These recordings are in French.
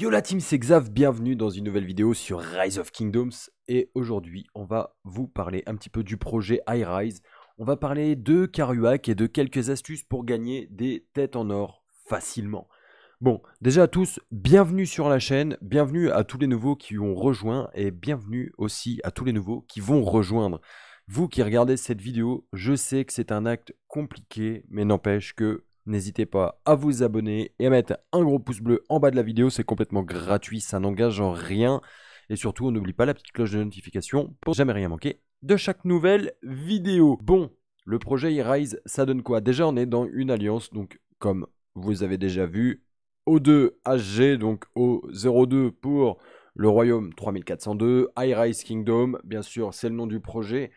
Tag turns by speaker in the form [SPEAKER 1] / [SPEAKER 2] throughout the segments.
[SPEAKER 1] Yo la team, c'est Xav, bienvenue dans une nouvelle vidéo sur Rise of Kingdoms et aujourd'hui on va vous parler un petit peu du projet iRise. On va parler de Karuak et de quelques astuces pour gagner des têtes en or facilement. Bon, déjà à tous, bienvenue sur la chaîne, bienvenue à tous les nouveaux qui ont rejoint et bienvenue aussi à tous les nouveaux qui vont rejoindre. Vous qui regardez cette vidéo, je sais que c'est un acte compliqué, mais n'empêche que N'hésitez pas à vous abonner et à mettre un gros pouce bleu en bas de la vidéo, c'est complètement gratuit, ça n'engage en rien. Et surtout, on n'oublie pas la petite cloche de notification pour jamais rien manquer de chaque nouvelle vidéo. Bon, le projet iRise, rise ça donne quoi Déjà, on est dans une alliance, donc comme vous avez déjà vu, O2 HG, donc O02 pour le royaume 3402, High Rise Kingdom, bien sûr, c'est le nom du projet.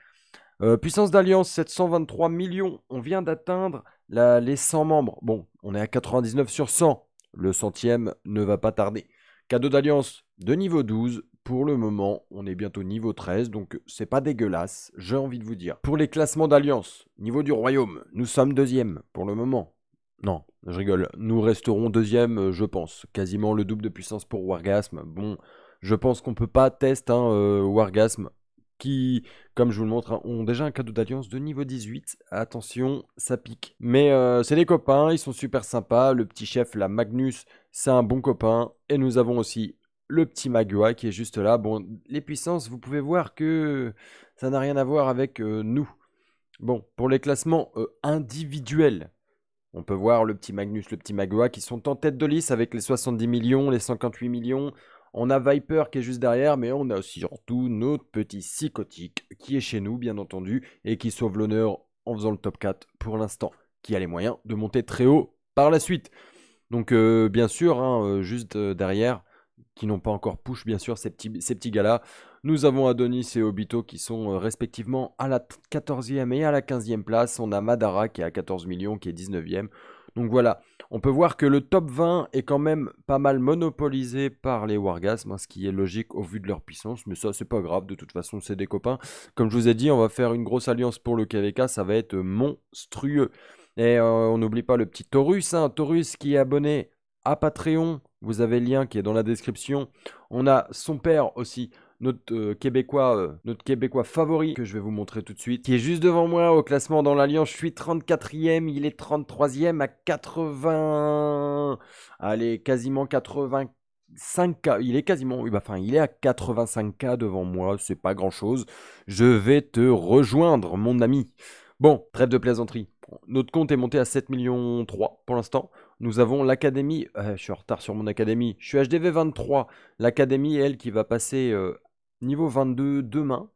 [SPEAKER 1] Euh, puissance d'alliance 723 millions, on vient d'atteindre les 100 membres. Bon, on est à 99 sur 100, le centième ne va pas tarder. Cadeau d'alliance de niveau 12, pour le moment, on est bientôt niveau 13, donc c'est pas dégueulasse, j'ai envie de vous dire. Pour les classements d'alliance, niveau du royaume, nous sommes deuxième pour le moment. Non, je rigole, nous resterons deuxième, euh, je pense. Quasiment le double de puissance pour Wargasm. Bon, je pense qu'on peut pas test hein, euh, Wargasm qui, comme je vous le montre, hein, ont déjà un cadeau d'alliance de niveau 18. Attention, ça pique. Mais euh, c'est des copains, ils sont super sympas. Le petit chef, la Magnus, c'est un bon copain. Et nous avons aussi le petit Magua qui est juste là. Bon, les puissances, vous pouvez voir que ça n'a rien à voir avec euh, nous. Bon, pour les classements euh, individuels, on peut voir le petit Magnus, le petit Magua qui sont en tête de liste avec les 70 millions, les 58 millions. On a Viper qui est juste derrière, mais on a aussi surtout notre petit psychotique qui est chez nous, bien entendu, et qui sauve l'honneur en faisant le top 4 pour l'instant, qui a les moyens de monter très haut par la suite. Donc euh, bien sûr, hein, euh, juste euh, derrière, qui n'ont pas encore push, bien sûr, ces petits, ces petits gars-là. Nous avons Adonis et Obito qui sont respectivement à la 14e et à la 15e place. On a Madara qui est à 14 millions, qui est 19e. Donc voilà, on peut voir que le top 20 est quand même pas mal monopolisé par les Wargasmes, hein, ce qui est logique au vu de leur puissance, mais ça c'est pas grave, de toute façon c'est des copains. Comme je vous ai dit, on va faire une grosse alliance pour le KVK, ça va être monstrueux. Et euh, on n'oublie pas le petit Taurus, hein. Taurus qui est abonné à Patreon, vous avez le lien qui est dans la description. On a son père aussi, notre euh, Québécois, euh, notre Québécois favori que je vais vous montrer tout de suite, qui est juste devant moi au classement dans l'Alliance. Je suis 34e, il est 33e à 80, allez quasiment 85 k il est quasiment, bah, enfin, il est à 85K devant moi, c'est pas grand chose. Je vais te rejoindre, mon ami. Bon, trêve de plaisanterie. Notre compte est monté à 7 millions pour l'instant. Nous avons l'académie, euh, je suis en retard sur mon académie, je suis HDV 23, l'académie, elle, qui va passer niveau 22 demain.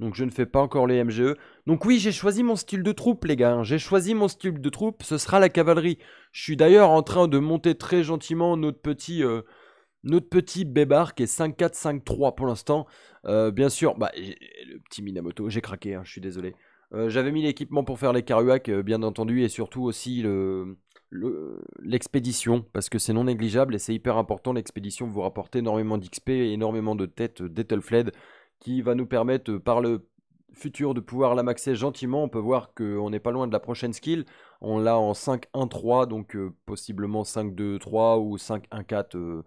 [SPEAKER 1] Donc je ne fais pas encore les MGE. Donc oui, j'ai choisi mon style de troupe, les gars. Hein. J'ai choisi mon style de troupe, ce sera la cavalerie. Je suis d'ailleurs en train de monter très gentiment notre petit... Euh, notre petit Bébar qui est 5-4-5-3 pour l'instant. Euh, bien sûr, bah, le petit Minamoto, j'ai craqué, hein, je suis désolé. Euh, j'avais mis l'équipement pour faire les Karuak, bien entendu, et surtout aussi le, euh, l'expédition, parce que c'est non négligeable et c'est hyper important. L'expédition vous rapporte énormément d'XP et énormément de têtes euh, d'Ethelfled, qui va nous permettre, euh, par le futur, de pouvoir la maxer gentiment. On peut voir qu'on n'est pas loin de la prochaine skill. On l'a en 5-1-3, donc possiblement 5-2-3 ou 5-1-4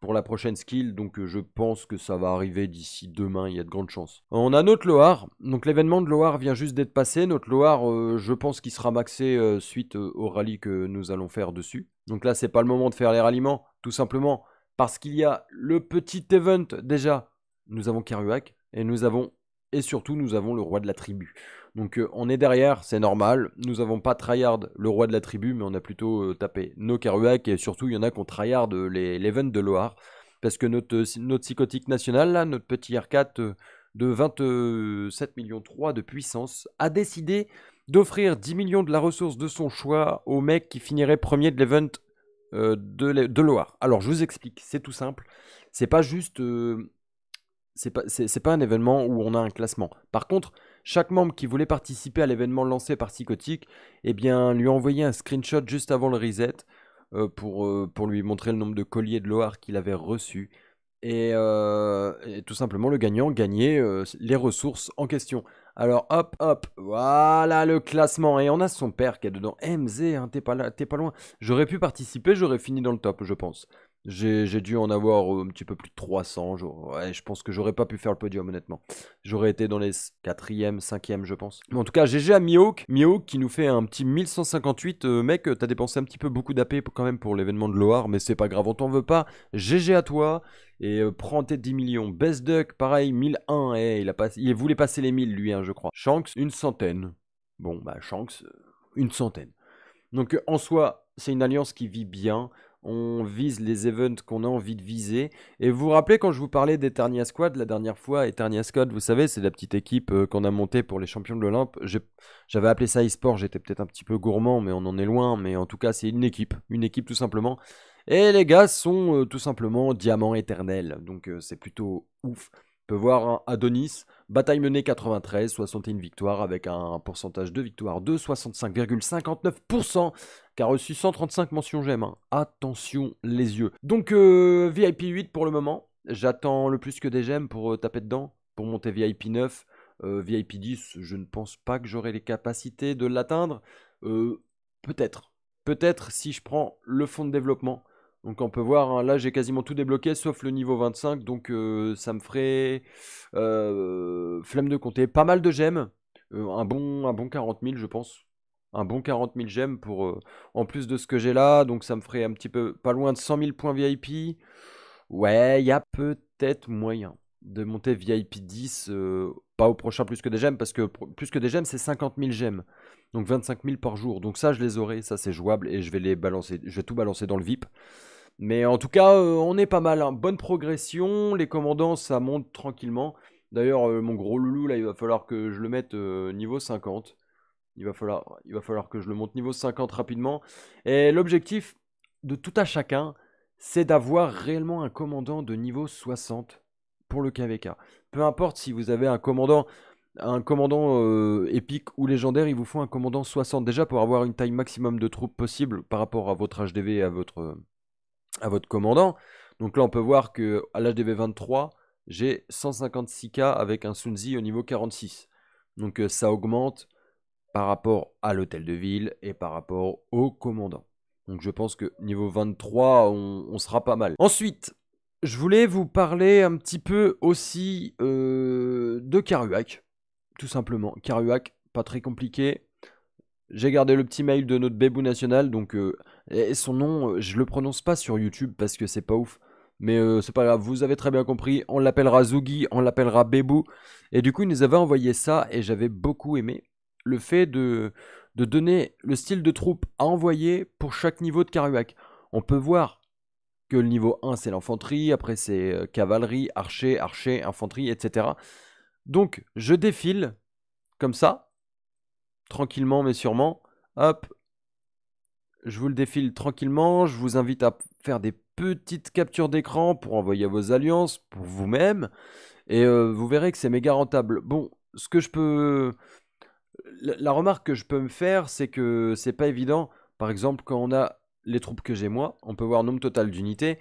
[SPEAKER 1] pour la prochaine skill, donc euh, je pense que ça va arriver d'ici demain, il y a de grandes chances. On a notre Loire, donc l'événement de Loire vient juste d'être passé, notre Loire euh, je pense qu'il sera maxé euh, suite au rallye que nous allons faire dessus. Donc là c'est pas le moment de faire les ralliements, tout simplement parce qu'il y a le petit event déjà. Nous avons Kerouac et nous avons et surtout nous avons le roi de la tribu. Donc euh, on est derrière, c'est normal, nous avons pas tryhard le roi de la tribu, mais on a plutôt euh, tapé nos Kerouac, et surtout il y en a qui ont tryhard euh, les l'event de Loire, parce que notre, notre psychotique national, notre petit R4 de 27 millions 3 de puissance, a décidé d'offrir 10 millions de la ressource de son choix au mec qui finirait premier de l'event de, de, Loire. Alors je vous explique, c'est tout simple. C'est pas juste c'est pas, pas un événement où on a un classement. Par contre, chaque membre qui voulait participer à l'événement lancé par Psychotic, eh bien, lui envoyait un screenshot juste avant le reset euh, euh, pour, lui montrer le nombre de colliers de Loire qu'il avait reçus. Euh, et, tout simplement, le gagnant gagnait les ressources en question. Alors hop, hop, voilà le classement. Et on a son père qui est dedans. Eh, MZ, hein, t'es pas loin. J'aurais pu participer, j'aurais fini dans le top, je pense. J'ai dû en avoir euh, un petit peu plus de 300. Je, je pense que j'aurais pas pu faire le podium, honnêtement. J'aurais été dans les 4e, 5e, je pense. Mais en tout cas, GG à Mihawk. Mihawk qui nous fait un petit 1158. Euh, mec, euh, t'as dépensé un petit peu beaucoup d'AP quand même pour l'événement de Loire, mais c'est pas grave, on t'en veut pas. GG à toi. Et prends tes 10 millions. Best Duck, pareil, 1001. et eh, il, a il voulait passer les 1000, lui, hein, je crois. Shanks, une centaine. Bon, bah, Shanks, une centaine. Donc, en soi, c'est une alliance qui vit bien on vise les events qu'on a envie de viser. Et vous vous rappelez quand je vous parlais d'Eternia Squad la dernière fois, Eternia Squad, vous savez, c'est la petite équipe euh, qu'on a montée pour les champions de l'Olympe. J'avais appelé ça e-sport, j'étais peut-être un petit peu gourmand, mais on en est loin. Mais en tout cas, c'est une équipe, une équipe tout simplement. Et les gars sont euh, tout simplement diamants éternels, donc euh, c'est plutôt ouf peut voir Adonis, bataille menée 93, 61 victoires avec un pourcentage de victoire de 65,59%, qui a reçu 135 mentions j'aime. Hein. Attention les yeux. Donc euh, VIP 8 pour le moment, j'attends le plus que des gemmes pour euh, taper dedans, pour monter VIP 9. VIP 10, je ne pense pas que j'aurai les capacités de l'atteindre. Euh, peut-être. Peut-être si je prends le fonds de développement donc on peut voir, hein, là j'ai quasiment tout débloqué sauf le niveau 25, donc euh, ça me ferait euh, flemme de compter. Pas mal de gemmes, euh, un, bon, un bon 40 000 je pense, un bon 40 000 gemmes pour, en plus de ce que j'ai là, donc ça me ferait un petit peu pas loin de 100 000 points VIP. Ouais, il y a peut-être moyen de monter VIP 10, euh, pas au prochain plus que des gemmes, parce que plus que des gemmes, c'est 50 000 gemmes. Donc 25 000 par jour. Donc ça, je les aurai, ça c'est jouable, et je vais les balancer, je vais tout balancer dans le VIP. Mais en tout cas, euh, on est pas mal. Hein. Bonne progression, les commandants, ça monte tranquillement. D'ailleurs, euh, mon gros loulou, là, il va falloir que je le mette niveau 50. Il va, falloir, il va falloir que je le monte niveau 50 rapidement. Et l'objectif de tout à chacun, c'est d'avoir réellement un commandant de niveau 60 pour le KVK. Peu importe si vous avez un commandant, un commandant euh, épique ou légendaire, il vous faut un commandant 60 déjà pour avoir une taille maximum de troupes possible par rapport à votre HDV et à votre, à votre commandant. Donc là, on peut voir que à l'HDV 23, j'ai 156K avec un Sunzi au niveau 46. Donc euh, ça augmente par rapport à l'hôtel de ville et par rapport au commandant. Donc je pense que niveau 23, on sera pas mal. Ensuite, je voulais vous parler un petit peu aussi euh, de Karuak. tout simplement. Karuak, pas très compliqué. J'ai gardé le petit mail de notre bébou national, donc euh, son nom, euh, je le prononce pas sur YouTube parce que c'est pas ouf. Mais ce c'est pas grave, vous avez très bien compris. On l'appellera Zougi, on l'appellera Bébou. Et du coup, il nous avait envoyé ça et j'avais beaucoup aimé le fait de, donner le style de troupe à envoyer pour chaque niveau de Karuak. On peut voir que le niveau 1 c'est l'infanterie, après c'est euh, cavalerie, archer, archer, infanterie, etc. Donc je défile comme ça, tranquillement mais sûrement. Hop, je vous le défile tranquillement. Je vous invite à faire des petites captures d'écran pour envoyer à vos alliances, pour vous-même. Et euh, vous verrez que c'est méga rentable. Bon, ce que je peux... la remarque que je peux me faire, c'est que c'est pas évident. Par exemple, quand on a les troupes que j'ai moi, on peut voir nombre total d'unités.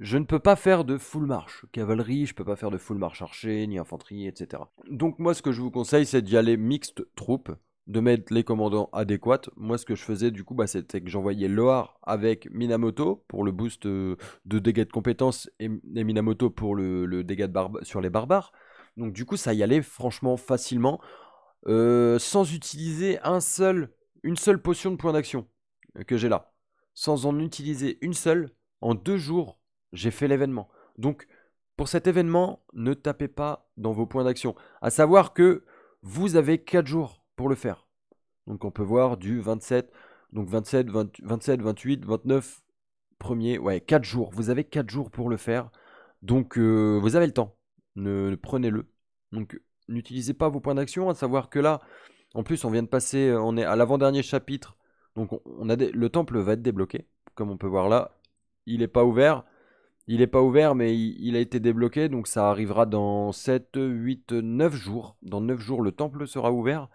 [SPEAKER 1] Je ne peux pas faire de full marche cavalerie, je ne peux pas faire de full marche archer, ni infanterie, etc. Donc moi ce que je vous conseille c'est d'y aller mixte troupes, de mettre les commandants adéquats. Moi ce que je faisais du coup bah, c'était que j'envoyais Loar avec Minamoto pour le boost euh, de dégâts de compétences et, Minamoto pour le, dégât de barbe sur les barbares. Donc du coup ça y allait franchement facilement euh, sans utiliser un seul, une seule potion de point d'action euh, que j'ai là sans en utiliser une seule, en deux jours, j'ai fait l'événement. Donc, pour cet événement, ne tapez pas dans vos points d'action. À savoir que vous avez quatre jours pour le faire. Donc, on peut voir du 27, donc 27, 27 28, 29, premier, Ouais, quatre jours. Vous avez quatre jours pour le faire. Donc, euh, vous avez le temps. Ne, ne Prenez-le. Donc, n'utilisez pas vos points d'action. À savoir que là, en plus, on vient de passer, on est à l'avant-dernier chapitre donc on a le temple va être débloqué, comme on peut voir là. Il n'est pas ouvert. Il n'est pas ouvert, mais il, il, a été débloqué, donc ça arrivera dans 7, 8, 9 jours. Dans 9 jours, le temple sera ouvert.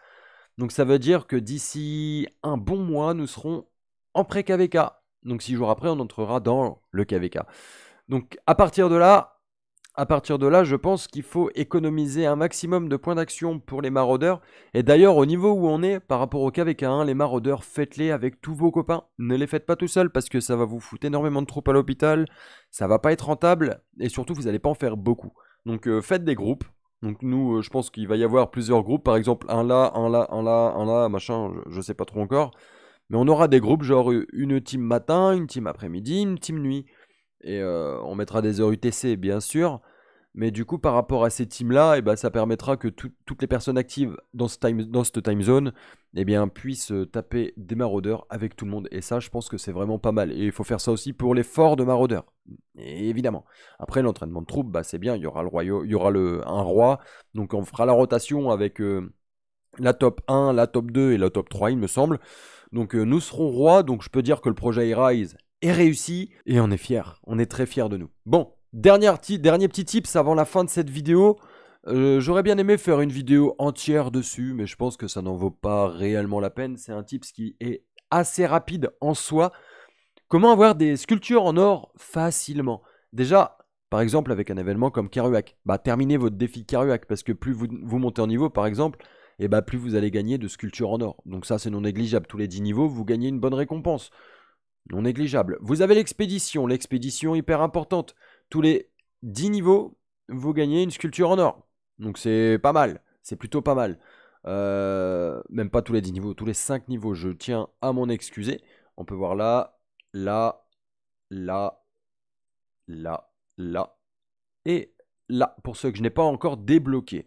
[SPEAKER 1] Donc ça veut dire que d'ici un bon mois, nous serons en pré-KVK. Donc 6 jours après, on entrera dans le KVK. Donc à partir de là, à partir de là, je pense qu'il faut économiser un maximum de points d'action pour les maraudeurs. Et d'ailleurs, au niveau où on est, par rapport au KVK1, hein, les maraudeurs, faites-les avec tous vos copains. Ne les faites pas tout seuls parce que ça va vous foutre énormément de troupes à l'hôpital, ça va pas être rentable, et surtout, vous n'allez pas en faire beaucoup. Donc euh, faites des groupes. Donc nous, euh, je pense qu'il va y avoir plusieurs groupes, par exemple un là, un là, un là, un là, machin, je, je sais pas trop encore. Mais on aura des groupes, genre une team matin, une team après-midi, une team nuit. Et euh, on mettra des heures UTC, bien sûr. Mais du coup, par rapport à ces teams-là, eh ben, ça permettra que toutes les personnes actives dans, ce time, cette time zone eh bien, puissent euh, taper des maraudeurs avec tout le monde. Et ça, je pense que c'est vraiment pas mal. Et il faut faire ça aussi pour les forts de maraudeurs. Et évidemment. Après, l'entraînement de troupes, bah, c'est bien. Il y aura, le il y aura le, un roi. Donc, on fera la rotation avec euh, la top 1, la top 2 et la top 3, il me semble. Donc, nous serons rois. Donc, je peux dire que le projet Rise réussi et on est fier. On est très fier de nous. Bon, dernier, dernier petit tips avant la fin de cette vidéo. Euh, j'aurais bien aimé faire une vidéo entière dessus, mais je pense que ça n'en vaut pas réellement la peine. C'est un tips qui est assez rapide en soi. Comment avoir des sculptures en or facilement Déjà, par exemple, avec un événement comme Karuak, bah, terminez votre défi Karuak parce que plus vous, montez en niveau, par exemple, et eh bah, plus vous allez gagner de sculptures en or. Donc ça, c'est non négligeable. Tous les 10 niveaux, vous gagnez une bonne récompense non négligeable. Vous avez l'expédition, l'expédition hyper importante. Tous les 10 niveaux, vous gagnez une sculpture en or. Donc c'est pas mal, c'est plutôt pas mal. Euh, même pas tous les 10 niveaux, tous les 5 niveaux, je tiens à m'en excuser. On peut voir là, là, là, là, là et là, pour ceux que je n'ai pas encore débloqués.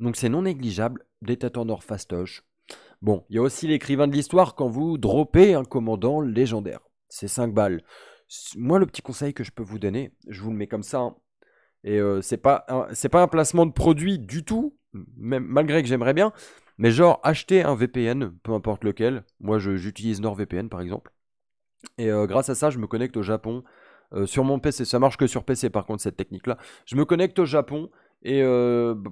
[SPEAKER 1] Donc c'est non négligeable, des en or fastoche. Bon, il y a aussi l'écrivain de l'histoire quand vous dropez un commandant légendaire. C'est 5 balles. Moi, le petit conseil que je peux vous donner, je vous le mets comme ça. Hein, et euh, c'est pas, un, pas un placement de produit du tout, même, malgré que j'aimerais bien. Mais genre, acheter un VPN, peu importe lequel. Moi, j'utilise NordVPN par exemple. Et euh, grâce à ça, je me connecte au Japon euh, sur mon PC. Ça marche que sur PC par contre, cette technique-là. Je me connecte au Japon. Et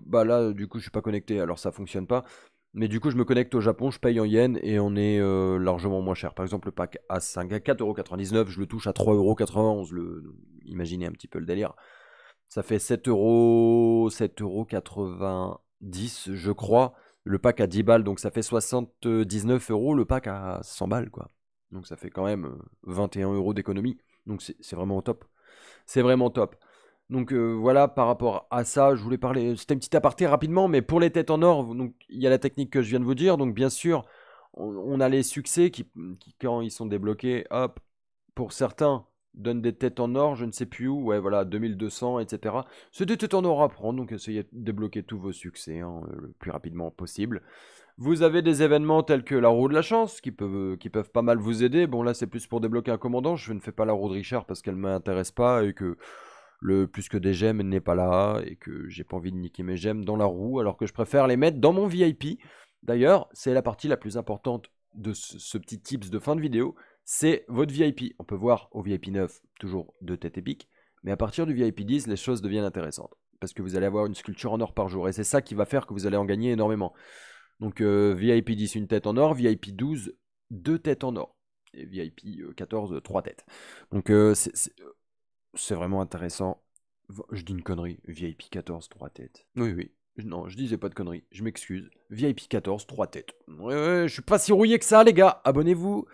[SPEAKER 1] bah là, du coup, je suis pas connecté, alors ça fonctionne pas. Mais du coup, je me connecte au Japon, je paye en yens et on est euh, largement moins cher. Par exemple, le pack 5 à 4,99€, je le touche à 3,91€. Imaginez un petit peu le délire. Ça fait 7,90€, je crois. Le pack à 10 balles, donc ça fait 79€. Le pack à 100 balles, quoi. Donc ça fait quand même 21€ euh, d'économie. Donc c'est vraiment top. C'est vraiment top. Donc euh, voilà, par rapport à ça, je voulais parler, c'était un petit aparté rapidement, mais pour les têtes en or, donc il y a la technique que je viens de vous dire, donc bien sûr, on, a les succès qui, quand ils sont débloqués, hop, pour certains, donnent des têtes en or, je ne sais plus où, ouais voilà, 2200, etc. C'est des têtes en or à prendre, donc essayez de débloquer tous vos succès hein, le plus rapidement possible. Vous avez des événements tels que la roue de la chance qui peuvent, qui peuvent pas mal vous aider. Bon là c'est plus pour débloquer un commandant, je ne fais pas la roue de Richard parce qu'elle ne m'intéresse pas et que le plus que des gemmes n'est pas là et que j'ai pas envie de niquer mes gemmes dans la roue alors que je préfère les mettre dans mon VIP. D'ailleurs, c'est la partie la plus importante de ce, petit tips de fin de vidéo, c'est votre VIP. On peut voir au VIP 9 toujours deux têtes épiques, mais à partir du VIP 10, les choses deviennent intéressantes parce que vous allez avoir une sculpture en or par jour et c'est ça qui va faire que vous allez en gagner énormément. Donc euh, VIP 10 une tête en or, VIP 12 deux têtes en or et VIP 14 euh, trois têtes. Donc euh, c'est c'est vraiment intéressant. Je dis une connerie, VIP 14, trois têtes. Oui, oui. Non, je disais pas de conneries, je m'excuse. VIP 14, trois têtes. Ouais, ouais, je suis pas si rouillé que ça, les gars. Abonnez-vous.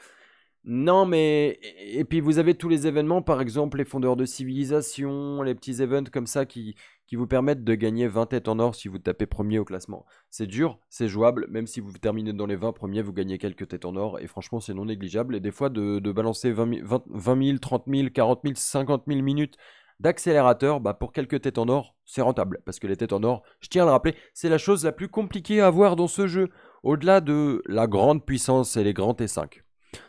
[SPEAKER 1] Non, mais. Et puis, vous avez tous les événements, par exemple, les fondeurs de civilisation, les petits events comme ça qui, qui vous permettent de gagner 20 têtes en or si vous tapez premier au classement. C'est dur, c'est jouable, même si vous terminez dans les 20 premiers, vous gagnez quelques têtes en or, et franchement c'est non négligeable. Et des fois de, balancer 20 000, 30 000, 40 000, 50 000 minutes d'accélérateur, bah, pour quelques têtes en or, c'est rentable. Parce que les têtes en or, je tiens à le rappeler, c'est la chose la plus compliquée à avoir dans ce jeu. Au-delà de la grande puissance et les grands T5.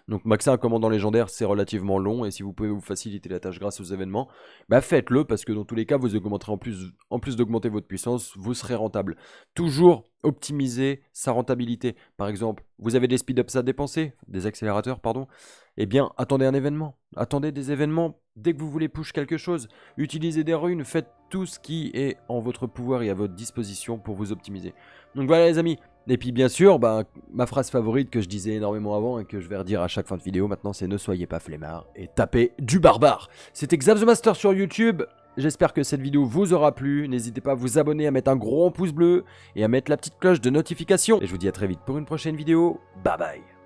[SPEAKER 1] Donc maxer un commandant légendaire, c'est relativement long, et si vous pouvez vous faciliter la tâche grâce aux événements, bah faites-le, parce que dans tous les cas, vous augmenterez en plus, en plus d'augmenter votre puissance, vous serez rentable. Toujours optimiser sa rentabilité. Par exemple, vous avez des speed-ups à dépenser, des accélérateurs, pardon, eh bien, attendez un événement. Attendez des événements dès que vous voulez push quelque chose. Utilisez des runes, faites tout ce qui est en votre pouvoir et à votre disposition pour vous optimiser. Donc voilà les amis, et puis bien sûr, ben, ma phrase favorite que je disais énormément avant et que je vais redire à chaque fin de vidéo maintenant, c'est ne soyez pas flemmards et tapez du barbare. C'était Xav the Master sur YouTube. J'espère que cette vidéo vous aura plu. N'hésitez pas à vous abonner, à mettre un gros pouce bleu et à mettre la petite cloche de notification. Et je vous dis à très vite pour une prochaine vidéo. Bye bye.